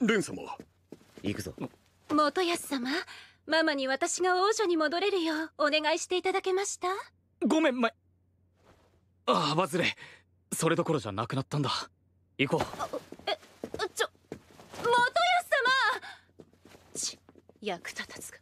蓮様行くぞ元康様ママに私が王女に戻れるようお願いしていただけましたごめんまああバズれそれどころじゃなくなったんだ行こうえちょ元康様ち役立たずか